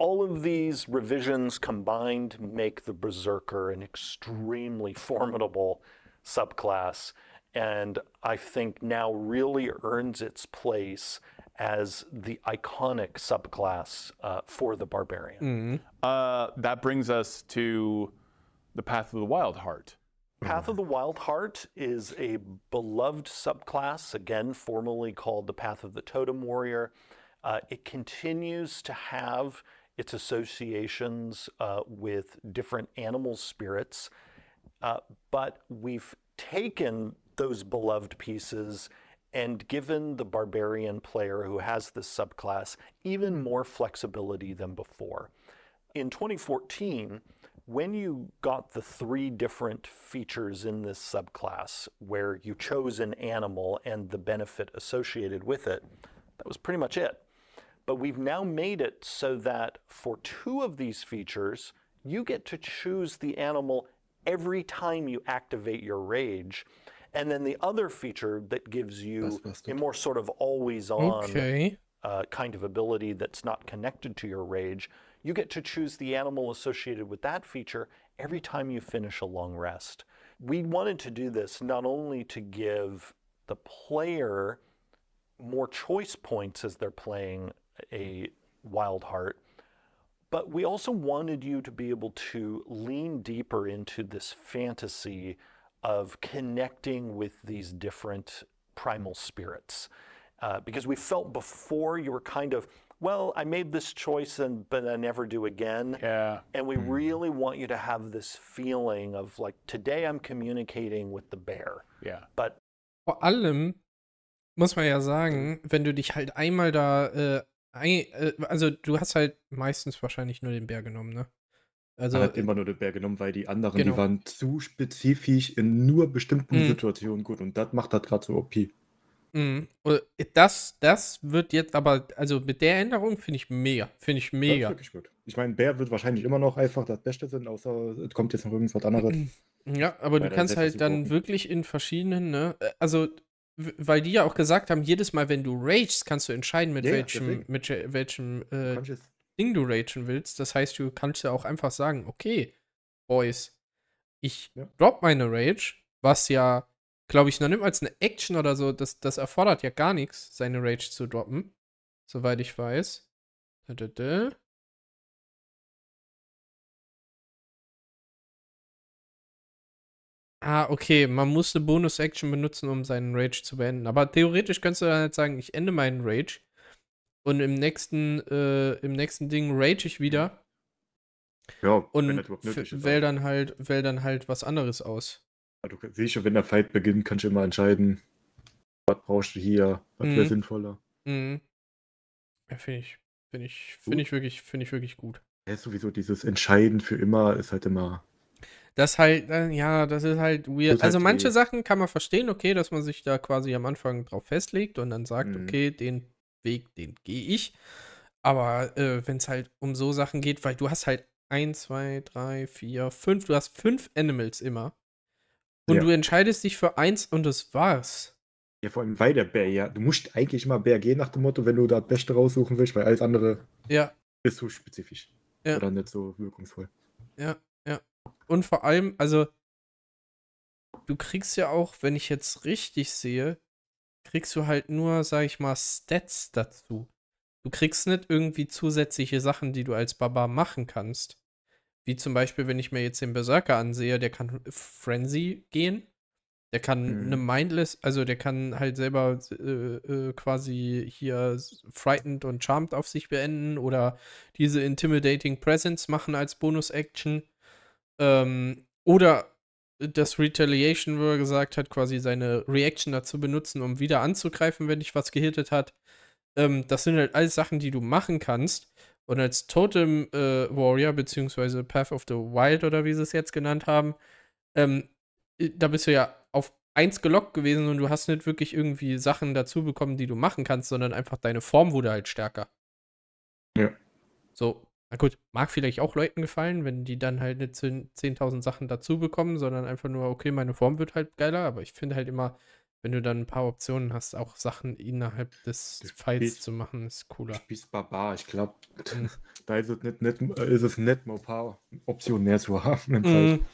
all of these revisions combined make the Berserker an extremely formidable subclass, and I think now really earns its place as the iconic subclass uh, for the Barbarian. Mm-hmm. Uh, that brings us to the Path of the Wild Heart. Path of the Wild Heart is a beloved subclass, again, formally called the Path of the Totem Warrior. Uh, it continues to have its associations uh, with different animal spirits. Uh, but we've taken those beloved pieces and given the barbarian player who has this subclass even more flexibility than before. In 2014, when you got the three different features in this subclass where you chose an animal and the benefit associated with it, that was pretty much it. But we've now made it so that for two of these features, you get to choose the animal every time you activate your rage. And then the other feature that gives you a more sort of always on okay. uh, kind of ability that's not connected to your rage, you get to choose the animal associated with that feature every time you finish a long rest. We wanted to do this not only to give the player more choice points as they're playing a wild heart. But we also wanted you to be able to lean deeper into this fantasy of connecting with these different primal spirits. Uh, because we felt before you were kind of, well, I made this choice and but I never do again. Yeah. And we mm. really want you to have this feeling of like today I'm communicating with the bear. Yeah. But vor allem muss man ja sagen, mm. wenn du dich halt einmal da äh, Äh, also du hast halt meistens wahrscheinlich nur den Bär genommen, ne? Also hat äh, immer nur den Bär genommen, weil die anderen, genau. die waren zu spezifisch in nur bestimmten mhm. Situationen gut und das macht das halt gerade so OP. Mhm. Äh, das, das wird jetzt aber, also mit der Änderung finde ich mega. Finde ich mega. Das wirklich gut. Ich meine, Bär wird wahrscheinlich immer noch einfach das Beste sein, außer es kommt jetzt noch irgendwas anderes. Ja, aber weil du kannst halt dann wirklich in verschiedenen, ne? Also weil die ja auch gesagt haben, jedes Mal, wenn du ragest, kannst du entscheiden, mit ja, welchem, mit welchem äh, Ding du ragen willst. Das heißt, du kannst ja auch einfach sagen, okay, Boys, ich ja. drop meine Rage, was ja, glaube ich, noch nimmt als eine Action oder so, das, das erfordert ja gar nichts, seine Rage zu droppen, soweit ich weiß. Da, da, da. Ah, okay, man muss eine Bonus-Action benutzen, um seinen Rage zu beenden. Aber theoretisch kannst du dann halt sagen, ich ende meinen Rage und im nächsten, äh, im nächsten Ding rage ich wieder. Ja, und wähl dann halt, wähl dann halt was anderes aus. Du siehst schon, wenn der Fight beginnt, kannst du immer entscheiden, was brauchst du hier, was mhm. wäre sinnvoller. Mhm. Ja, finde ich, finde ich, finde ich wirklich, finde ich wirklich gut. Ja, sowieso dieses Entscheiden für immer ist halt immer das halt, äh, ja, das ist halt weird. Ist halt also halt manche weird. Sachen kann man verstehen, okay, dass man sich da quasi am Anfang drauf festlegt und dann sagt, mhm. okay, den Weg, den gehe ich. Aber äh, wenn es halt um so Sachen geht, weil du hast halt 1, 2, 3, 4, 5, du hast fünf Animals immer. Und ja. du entscheidest dich für eins und das war's. Ja, vor allem bei der Bär, ja. Du musst eigentlich mal Bär gehen nach dem Motto, wenn du da das Beste raussuchen willst, weil alles andere ja. ist zu spezifisch. Ja. Oder nicht so wirkungsvoll. Ja, ja und vor allem, also, du kriegst ja auch, wenn ich jetzt richtig sehe, kriegst du halt nur, sag ich mal, Stats dazu. Du kriegst nicht irgendwie zusätzliche Sachen, die du als Baba machen kannst. Wie zum Beispiel, wenn ich mir jetzt den Berserker ansehe, der kann Frenzy gehen. Der kann mhm. eine Mindless, also der kann halt selber äh, äh, quasi hier Frightened und Charmed auf sich beenden oder diese Intimidating Presence machen als Bonus-Action. Ähm, oder das Retaliation, wo er gesagt hat, quasi seine Reaction dazu benutzen, um wieder anzugreifen, wenn dich was gehittet hat. Ähm, das sind halt alles Sachen, die du machen kannst. Und als Totem äh, Warrior, beziehungsweise Path of the Wild oder wie sie es jetzt genannt haben, ähm, äh, da bist du ja auf eins gelockt gewesen und du hast nicht wirklich irgendwie Sachen dazu bekommen, die du machen kannst, sondern einfach deine Form wurde halt stärker. Ja. So, na gut, mag vielleicht auch Leuten gefallen, wenn die dann halt nicht 10.000 Sachen dazu bekommen, sondern einfach nur, okay, meine Form wird halt geiler, aber ich finde halt immer, wenn du dann ein paar Optionen hast, auch Sachen innerhalb des du Fights zu machen, ist cooler. Du spielst Barbar, ich glaube, mhm. da ist es nicht, nicht, ist es nicht mal ein paar Optionen mehr zu haben. Im mhm.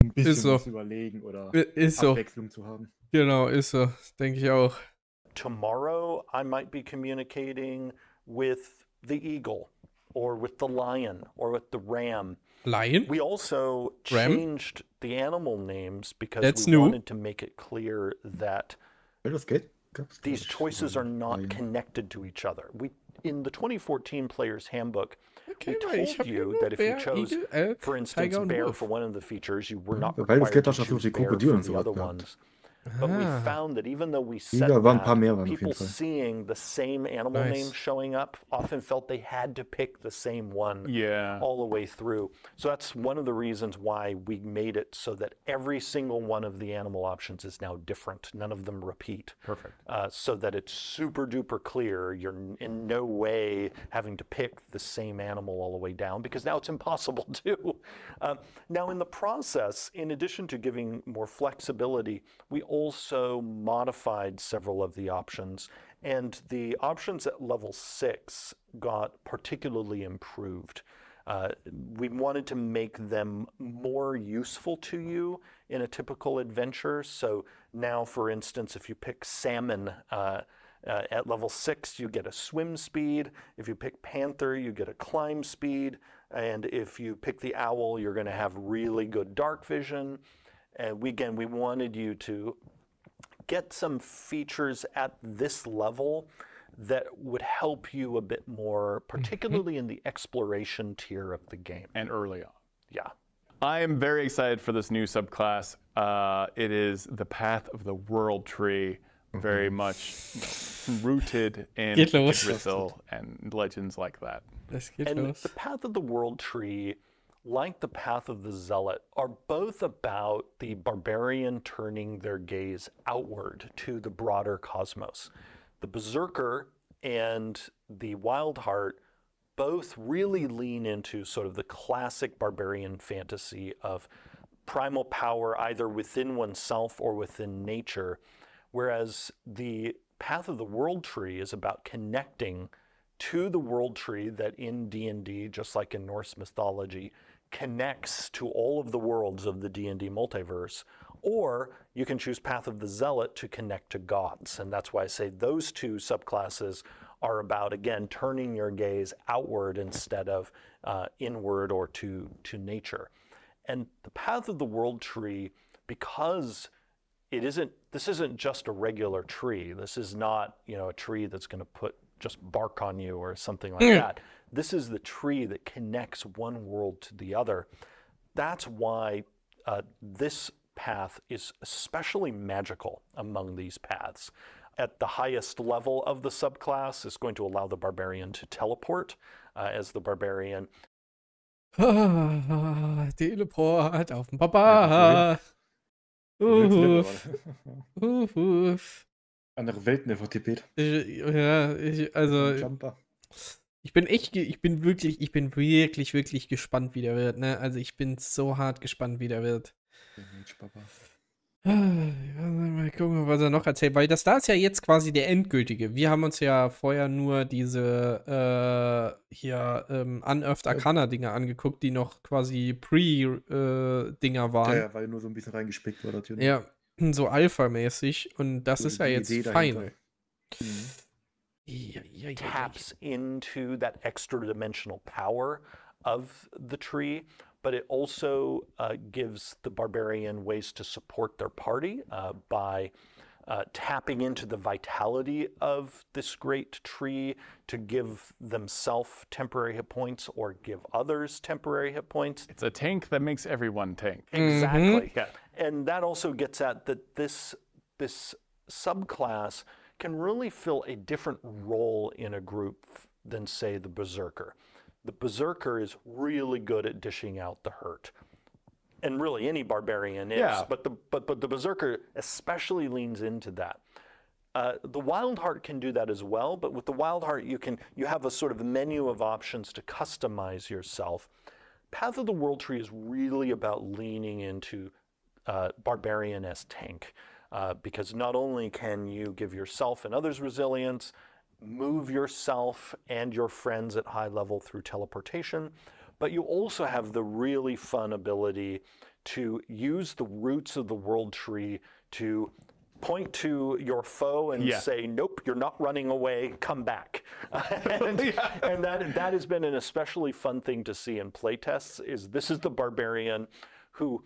Ein bisschen ist so. überlegen oder ist Abwechslung so. zu haben. Genau, ist so, denke ich auch. Tomorrow I might be communicating with the eagle. or with the lion or with the ram. Lion? We also ram? changed the animal names because That's we new. wanted to make it clear that these choices are not connected to each other. We in the 2014 player's handbook okay, we told you that if you chose, uh, for instance, bear for one of the features, you were mm-hmm. not required to choose bear for the other ones. But we ah. found that even though we set that, people seeing the same animal Nice. name showing up often felt they had to pick the same one Yeah. all the way through. So that's one of the reasons why we made it so that every single one of the animal options is now different. None of them repeat. Perfect. Uh, so that it's super duper clear. You're in no way having to pick the same animal all the way down because now it's impossible to. Um, now, in the process, in addition to giving more flexibility, we also modified several of the options, and the options at level six got particularly improved. Uh, we wanted to make them more useful to you in a typical adventure. So now, for instance, if you pick salmon uh, uh, at level six, you get a swim speed. If you pick panther, you get a climb speed. And if you pick the owl, you're going to have really good dark vision. And we, again, we wanted you to get some features at this level that would help you a bit more, mm-hmm. particularly in the exploration tier of the game. And early on. Yeah. I am very excited for this new subclass. Uh, it is the Path of the World Tree, mm-hmm. very much rooted in Yggdrasil and legends like that. and the Path of the World Tree like the path of the zealot, are both about the barbarian turning their gaze outward to the broader cosmos. The berserker and the wild heart both really lean into sort of the classic barbarian fantasy of primal power either within oneself or within nature, whereas the path of the world tree is about connecting to the world tree that in D&D, just like in Norse mythology, connects to all of the worlds of the D&D multiverse, or you can choose Path of the Zealot to connect to gods. And that's why I say those two subclasses are about, again, turning your gaze outward instead of uh, inward or to, to nature. And the Path of the World Tree, because it isn't, this isn't just a regular tree, this is not, you know, a tree that's going to put just bark on you or something like mm. that. This is the tree that connects one world to the other. That's why uh, this path is especially magical among these paths. At the highest level of the subclass is going to allow the barbarian to teleport uh, as the barbarian. Teleport auf dem Papa. Oof. Oof. Andere Welten einfach Tibet. ja, ich, also. Jumper. Ich bin echt, ich bin wirklich, ich bin wirklich, wirklich gespannt, wie der wird, ne? Also ich bin so hart gespannt, wie der wird. Papa. Ah, mal gucken, was er noch erzählt, weil das da ist ja jetzt quasi der endgültige. Wir haben uns ja vorher nur diese äh, hier ähm, Unearthed Arcana-Dinger angeguckt, die noch quasi Pre-Dinger äh, waren. Ja, ja, weil nur so ein bisschen reingespickt wurde. natürlich. Ja, so Alpha-mäßig und das ist ja jetzt Yeah, mhm. Taps into that extra dimensional power of the tree, but it also uh, gives the barbarian ways to support their party uh, by uh, tapping into the vitality of this great tree to give themselves temporary hit points or give others temporary hit points. It's a tank that makes everyone tank. Mm-hmm. Exactly. Mm-hmm. Yeah. And that also gets at that this this subclass can really fill a different role in a group than say the berserker. The berserker is really good at dishing out the hurt and really any barbarian is. Yeah. But the but but the berserker especially leans into that. Uh, the wild heart can do that as well, but with the wild heart, you can you have a sort of menu of options to customize yourself. Path of the World Tree is really about leaning into uh, barbarian as tank, uh, because not only can you give yourself and others resilience, move yourself and your friends at high level through teleportation, but you also have the really fun ability to use the roots of the world tree to point to your foe and yeah. say, "Nope, you're not running away. Come back." and, yeah. and, that that has been an especially fun thing to see in playtests. Is this is the barbarian, who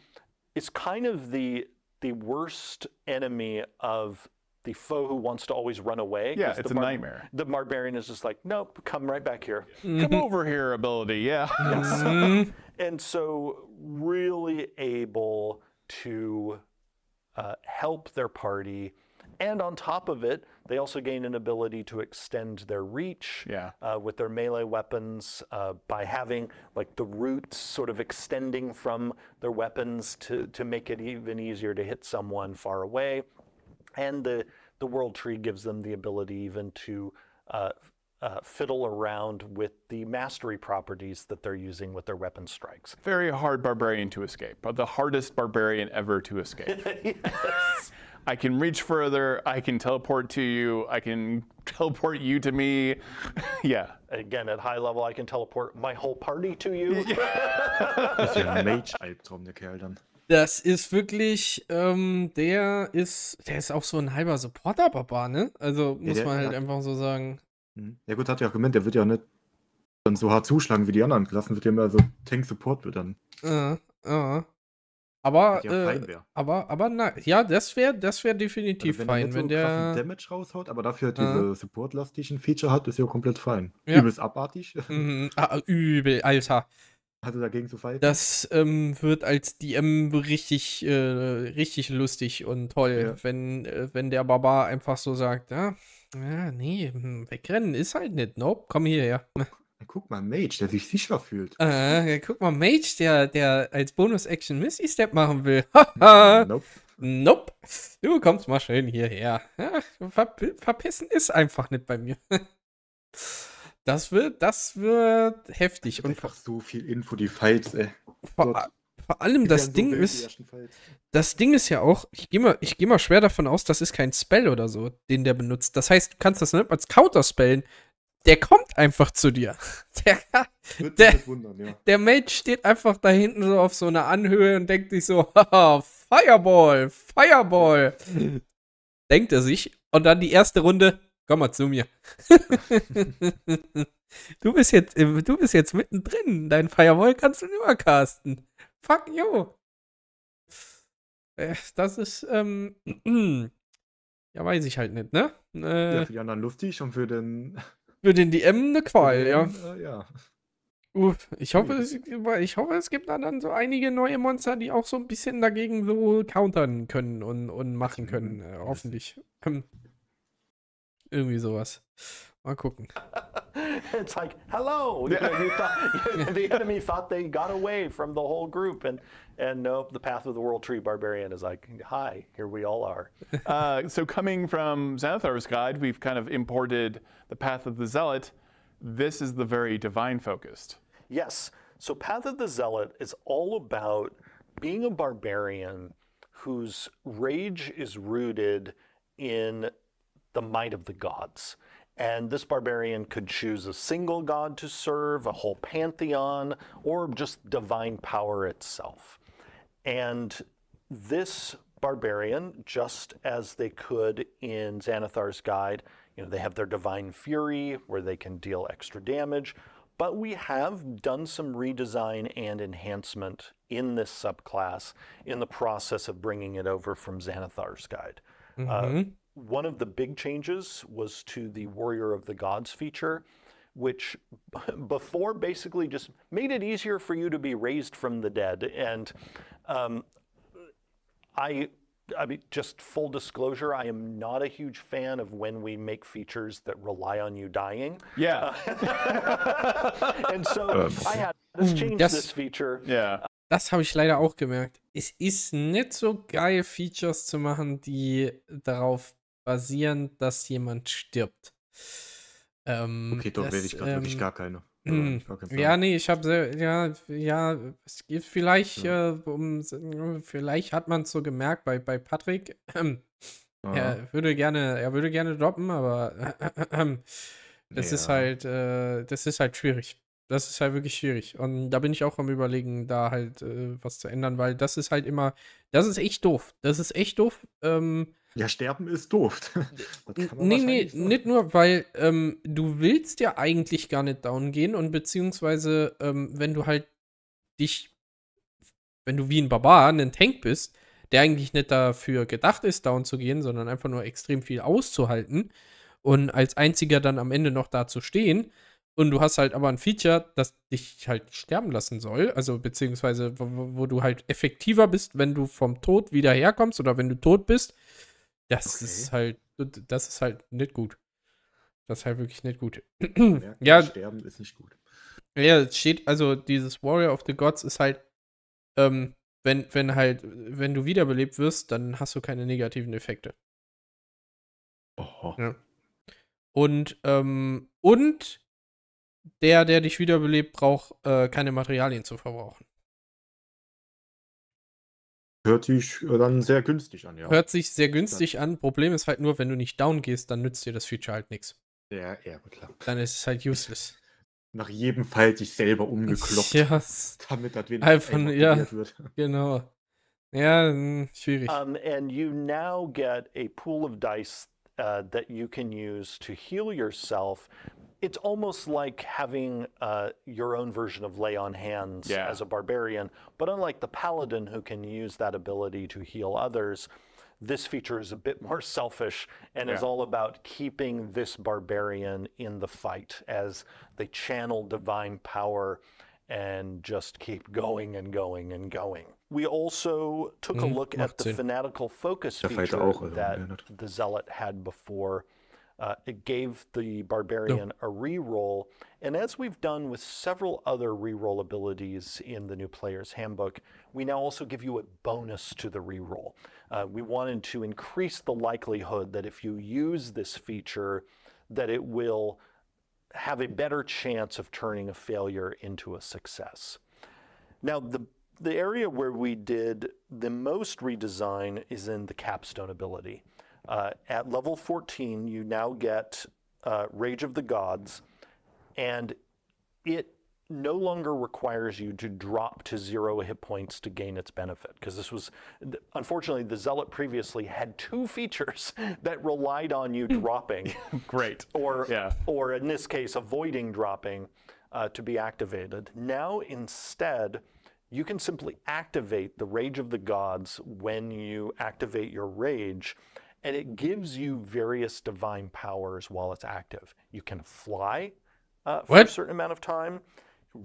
is kind of the the worst enemy of the foe who wants to always run away. Yeah, it's a nightmare. The barbarian is just like, nope, come right back here. Mm-hmm. Come over here, ability. Yeah. Mm-hmm. and so, really able to uh, help their party. And on top of it, they also gain an ability to extend their reach yeah. uh, with their melee weapons uh, by having like the roots sort of extending from their weapons to, to make it even easier to hit someone far away. And the the world tree gives them the ability even to uh, uh, fiddle around with the mastery properties that they're using with their weapon strikes. Very hard barbarian to escape, but the hardest barbarian ever to escape. I can reach further. I can teleport to you. I can teleport you to me. yeah. Again, at high level, I can teleport my whole party to you. Yeah. Das ist wirklich, ähm, der ist, der ist auch so ein halber Supporter-Papa, ne? Also muss ja, der, man halt ja. einfach so sagen. Hm. Ja gut, hat ja auch gemeint, der wird ja nicht dann so hart zuschlagen wie die anderen Klassen, wird ja immer so Tank-Support wird dann. Ja, äh, ja. Äh. Aber, ja äh, aber, aber na, ja, das wäre das wär also definitiv also wenn fein. Der so wenn der Damage raushaut, aber dafür halt äh. diese supportlastischen Feature hat, ist ja komplett fein. Ja. Übelst abartig. Mhm, ah, übel, Alter hatte dagegen zu falten. Das ähm, wird als DM richtig, äh, richtig lustig und toll, ja. wenn, äh, wenn der Barbar einfach so sagt, ja, ah, ja, nee, hm, wegrennen ist halt nicht, nope, komm hierher. Guck mal, Mage, der sich sicher fühlt. Äh, guck mal, Mage, der, der als Bonus-Action Missy-Step machen will. nope. Nope. Du kommst mal schön hierher. Ja, ver verpissen ist einfach nicht bei mir. Das wird, das wird heftig. Das und einfach so viel Info, die Fights, ey. Vor, vor allem das Ding ist, das Ding ist ja auch, ich gehe mal, geh mal schwer davon aus, das ist kein Spell oder so, den der benutzt. Das heißt, du kannst das nicht als Counter spellen. Der kommt einfach zu dir. Der, Wird der, wundern, ja. der Mage steht einfach da hinten so auf so einer Anhöhe und denkt sich so, haha, Fireball, Fireball. Denkt er sich. Und dann die erste Runde, komm mal zu mir. du, bist jetzt, äh, du bist jetzt mittendrin. Dein Firewall kannst du immer casten. Fuck you. Äh, das ist, ähm, ja, weiß ich halt nicht, ne? Äh, ja, für die anderen luftig und für den. Für den DM eine Qual, ja. Äh, ja. Uh, ich, hoffe, es, ich hoffe, es gibt da dann so einige neue Monster, die auch so ein bisschen dagegen so countern können und, und machen können, äh, hoffentlich. Ähm, Irgendwie sowas. Mal gucken. it's like, hello. You know, you thought, the enemy thought they got away from the whole group, and and nope, the path of the world tree barbarian is like, hi, here we all are. Uh, so coming from Xanathar's guide, we've kind of imported the path of the zealot. This is the very divine focused. Yes. So path of the zealot is all about being a barbarian whose rage is rooted in the might of the gods. And this barbarian could choose a single god to serve, a whole pantheon, or just divine power itself. And this barbarian, just as they could in Xanathar's Guide, you know, they have their divine fury where they can deal extra damage. But we have done some redesign and enhancement in this subclass in the process of bringing it over from Xanathar's Guide. Uh, mm-hmm. Uh, one of the big changes was to the Warrior of the Gods feature, which before basically just made it easier for you to be raised from the dead. And um, I, I mean, just full disclosure, I am not a huge fan of when we make features that rely on you dying. Yeah. Uh, and so um. I had to hmm, change yes. this feature. Yeah. Das habe ich leider auch gemerkt. Es ist nicht so geil, Features zu machen, die darauf basierend, dass jemand stirbt. Ähm, okay, dort werde ich gerade ähm, wirklich gar keine. Mm, ja, nee, ich habe ja, ja, es geht vielleicht, ja. äh, um, vielleicht hat man es so gemerkt bei, bei Patrick. Äh, er würde gerne, er würde gerne droppen, aber ähm, halt, äh, das ja. ist halt, das ist halt schwierig. Das ist halt wirklich schwierig. Und da bin ich auch am überlegen, da halt äh, was zu ändern, weil das ist halt immer, das ist echt doof. Das ist echt doof. Ähm, ja, sterben ist doof. nee, nee, nicht nur, weil ähm, du willst ja eigentlich gar nicht down gehen und beziehungsweise, ähm, wenn du halt dich, wenn du wie ein Barbar, ein Tank bist, der eigentlich nicht dafür gedacht ist, down zu gehen, sondern einfach nur extrem viel auszuhalten und als einziger dann am Ende noch da zu stehen, und du hast halt aber ein Feature, das dich halt sterben lassen soll. Also beziehungsweise, wo, wo, du halt effektiver bist, wenn du vom Tod wieder herkommst oder wenn du tot bist, das okay. ist halt, das ist halt nicht gut. Das ist halt wirklich nicht gut. Merken, ja, sterben ist nicht gut. Ja, es steht, also dieses Warrior of the Gods ist halt, ähm, wenn, wenn halt, wenn du wiederbelebt wirst, dann hast du keine negativen Effekte. Oh. Ja. Und, ähm, und der, der dich wiederbelebt, braucht äh, keine Materialien zu verbrauchen. Hört sich äh, dann sehr günstig an, ja. Hört sich sehr günstig dann. an. Problem ist halt nur, wenn du nicht down gehst, dann nützt dir das Feature halt nichts. Ja, ja, klar. Dann ist es halt useless. Nach jedem Fall dich selber umgekloppt. Ja. Damit das wenigstens Einfach, ja, wird. Genau. Ja, hm, schwierig. Um, and you now get a pool of dice uh, that you can use to heal yourself it's almost like having uh, your own version of lay on hands yeah. as a barbarian, but unlike the paladin who can use that ability to heal others, this feature is a bit more selfish and yeah. is all about keeping this barbarian in the fight as they channel divine power and just keep going and going and going. We also took a mm, look at the fanatical focus feature that the zealot had before uh, it gave the Barbarian no. a reroll. And as we've done with several other reroll abilities in the new player's handbook, we now also give you a bonus to the reroll. Uh, we wanted to increase the likelihood that if you use this feature, that it will have a better chance of turning a failure into a success. Now, the the area where we did the most redesign is in the capstone ability. Uh, at level 14, you now get uh, Rage of the Gods, and it no longer requires you to drop to zero hit points to gain its benefit. Because this was, unfortunately, the Zealot previously had two features that relied on you dropping. Great. Or, yeah. or in this case, avoiding dropping uh, to be activated. Now, instead, you can simply activate the Rage of the Gods when you activate your Rage and it gives you various divine powers while it's active. You can fly uh, for what? a certain amount of time,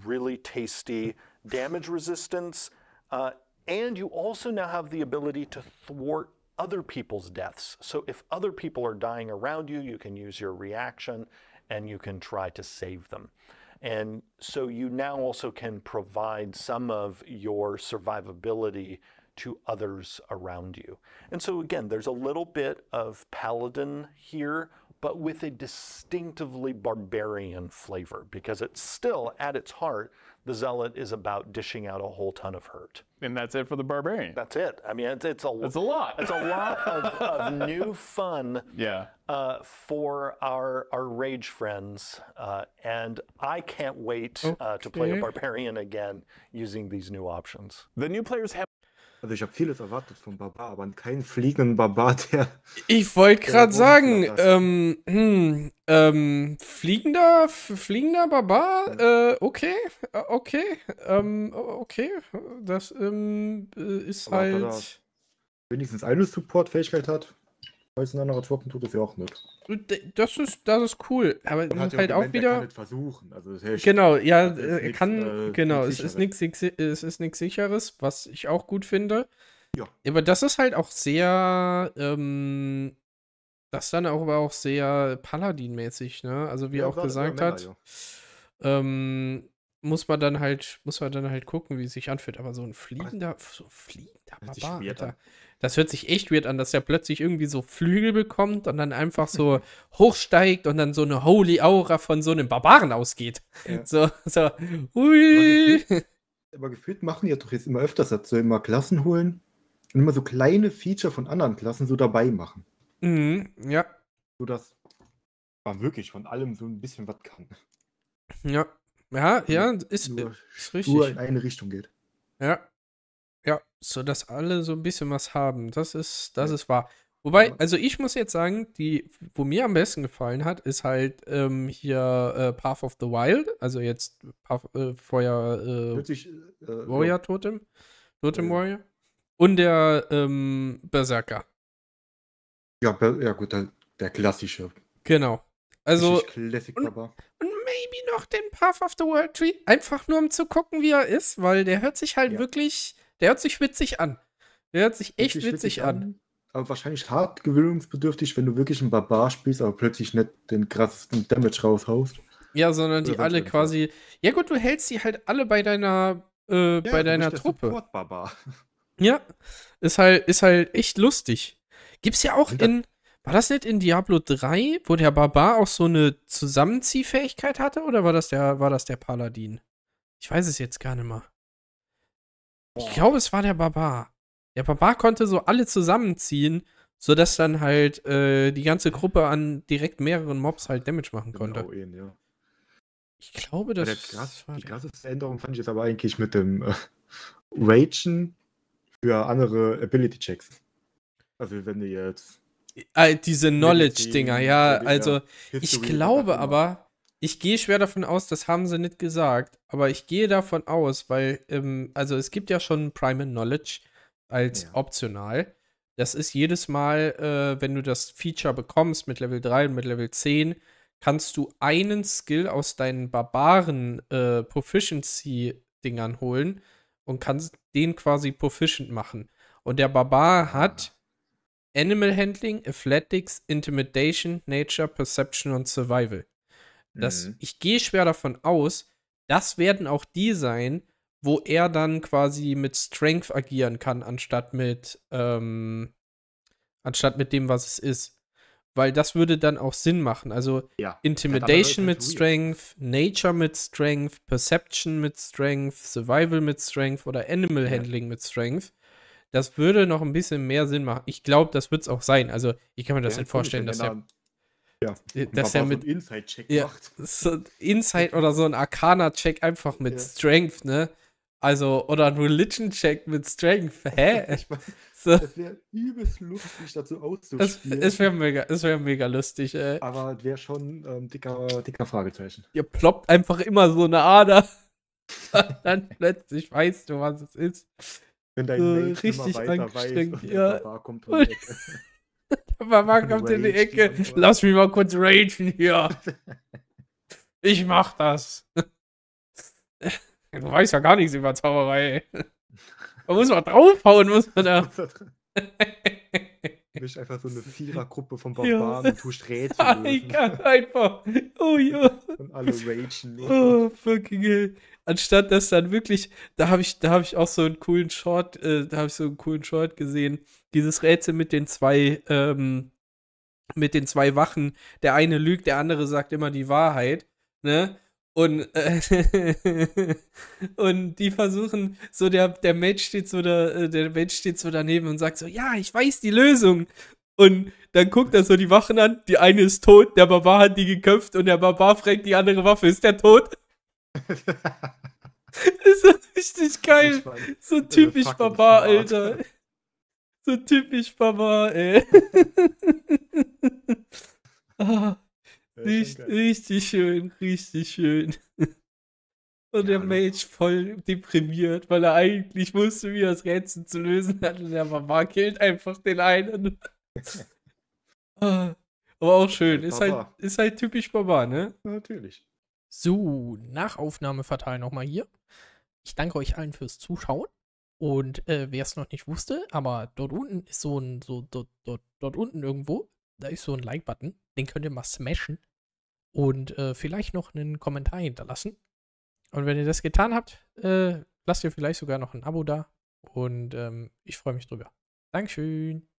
really tasty damage resistance, uh, and you also now have the ability to thwart other people's deaths. So if other people are dying around you, you can use your reaction and you can try to save them. And so you now also can provide some of your survivability to others around you. And so, again, there's a little bit of paladin here, but with a distinctively barbarian flavor because it's still at its heart the zealot is about dishing out a whole ton of hurt and that's it for the barbarian that's it i mean it's, it's a, it's a lot it's a lot of, of new fun yeah. uh, for our our rage friends uh, and i can't wait okay. uh, to play a barbarian again using these new options the new players have Also ich habe vieles erwartet von Barbar, aber keinen fliegenden Barbar, der. Ich wollte gerade sagen, ähm, hm, ähm, fliegender, fliegender Barbar, äh, okay, äh, okay, ähm, okay, das ähm, äh, ist aber halt. Da wenigstens eine Support-Fähigkeit hat. Weil es in anderer Turken tut es ja auch nicht. Äh, das ist, das ist cool, aber man hat halt auch, wieder. Er kann nicht versuchen. Also das heißt, genau, ja, äh, er kann, nix, äh, genau, es ist nichts, es ist nichts sicheres, was ich auch gut finde. Ja. Aber das ist halt auch sehr, ähm, das dann auch, aber auch sehr Paladin-mäßig, ne? Also wie ja, auch gesagt hat, ja. ähm, muss man dann halt, muss man dann halt gucken, wie es sich anfühlt. Aber so ein fliegender, so ein fliegender Barbar, Alter das hört sich echt weird an, dass er plötzlich irgendwie so Flügel bekommt und dann einfach so hochsteigt und dann so eine Holy Aura von so einem Barbaren ausgeht. Ja. So, so, hui. Aber gefühlt, aber gefühlt, machen die ja doch jetzt immer öfters dazu, immer Klassen holen und immer so kleine Feature von anderen Klassen so dabei machen. Mhm, ja. So dass man wirklich von allem so ein bisschen was kann. Ja. Ja, ja, ist, nur, ist richtig. Nur in eine Richtung geht. Ja, ja, so dass alle so ein bisschen was haben. Das ist, das ja. ist wahr. Wobei, also ich muss jetzt sagen, die, wo mir am besten gefallen hat, ist halt ähm, hier äh, Path of the Wild, also jetzt Path, äh, Feuer äh, Nützlich, äh, äh, Warrior Totem, Totem Warrior und der ähm, Berserker. Ja, ja gut, der, der klassische. Genau. Also Classic, und, und maybe noch den Path of the World Tree, einfach nur um zu gucken, wie er ist, weil der hört sich halt ja. wirklich der hört sich witzig an. Der hört sich echt witzig, witzig an. an. Aber wahrscheinlich hart gewöhnungsbedürftig, wenn du wirklich einen Barbar spielst, aber plötzlich nicht den krassesten Damage raushaust. Ja, sondern die alle quasi. Ja, gut, du hältst die halt alle bei deiner, äh, ja, bei deiner Truppe. Ja, ist halt, ist halt echt lustig. Gibt's ja auch in. War das nicht in Diablo 3, wo der Barbar auch so eine Zusammenziehfähigkeit hatte? Oder war das der, war das der Paladin? Ich weiß es jetzt gar nicht mehr. Ich glaube, es war der Barbar. Der Barbar konnte so alle zusammenziehen, sodass dann halt äh, die ganze Gruppe an direkt mehreren Mobs halt Damage machen genau, konnte. Genau ihn, ja. Ich glaube, das krass, war Die krasseste Änderung fand ich jetzt aber eigentlich mit dem äh, Ragen für andere Ability-Checks. Also wenn du jetzt... Äh, diese Knowledge-Dinger, ja. Also ich glaube aber, ich gehe schwer davon aus, das haben sie nicht gesagt, aber ich gehe davon aus, weil, ähm, also es gibt ja schon Prime Knowledge als ja. optional. Das ist jedes Mal, äh, wenn du das Feature bekommst mit Level 3 und mit Level 10, kannst du einen Skill aus deinen Barbaren äh, Proficiency-Dingern holen und kannst den quasi proficient machen. Und der Barbar hat ah. Animal Handling, Athletics, Intimidation, Nature, Perception und Survival. Das, mhm. Ich gehe schwer davon aus, das werden auch die sein, wo er dann quasi mit Strength agieren kann, anstatt mit, ähm, anstatt mit dem, was es ist. Weil das würde dann auch Sinn machen. Also ja, Intimidation mit Strength, Nature mit Strength, Perception mit Strength, Survival mit Strength oder Animal Handling mit Strength. Das würde noch ein bisschen mehr Sinn machen. Ich glaube, das wird es auch sein. Also ich kann mir das ja, nicht vorstellen, dass er ja, äh, dass er mit so Inside-Check ja, macht. So Inside oder so ein Arcana-Check einfach mit ja. Strength, ne? Also, oder ein Religion-Check mit Strength. Hä? Ich mein, so. Das wäre übelst lustig, dazu auszuspielen. Es, wäre mega, wär mega lustig, ey. Aber es wäre schon ähm, dicker, dicker Fragezeichen. Ihr ploppt einfach immer so eine Ader. dann plötzlich weißt du, was es ist. Wenn dein so, richtig immer weiter weiß, ja. und ja. kommt um Mama kommt Rage, in die Ecke. Die Lass mich mal kurz ragen hier. Ich mach das. Du weißt ja gar nichts über Zauberei. Man muss mal draufhauen, muss man da. bist einfach so eine Vierergruppe von Barbaren ja. und tust Rätsel. Ich kann einfach. Oh ja. Und alle ragen. Oh, fucking hell. Anstatt dass dann wirklich, da habe ich, da habe ich auch so einen coolen Short, äh, da habe ich so einen coolen Short gesehen. Dieses Rätsel mit den zwei, ähm, mit den zwei Wachen. Der eine lügt, der andere sagt immer die Wahrheit. Ne? Und, äh, und die versuchen, so der, der Mensch steht so da, äh, der Mensch steht so daneben und sagt so, ja, ich weiß die Lösung. Und dann guckt er so die Wachen an, die eine ist tot, der Barbar hat die geköpft und der Barbar fragt die andere Waffe, ist der tot? das ist richtig geil. Ich mein, so typisch Barbar, Alter. So typisch Barbar, ey. ah. Richtig, richtig schön, richtig schön. Und ja, der Mage voll deprimiert, weil er eigentlich wusste, wie er das Rätsel zu lösen hat. Und der Mama killt einfach den einen. Aber auch schön. Äh, ist halt, ist halt typisch Baba, ne? Natürlich. So, Nachaufnahme verteilen nochmal hier. Ich danke euch allen fürs Zuschauen. Und äh, wer es noch nicht wusste, aber dort unten ist so ein, so dort, dort, dort unten irgendwo, da ist so ein Like-Button. Den könnt ihr mal smashen und äh, vielleicht noch einen Kommentar hinterlassen. Und wenn ihr das getan habt, äh, lasst ihr vielleicht sogar noch ein Abo da. Und ähm, ich freue mich drüber. Dankeschön.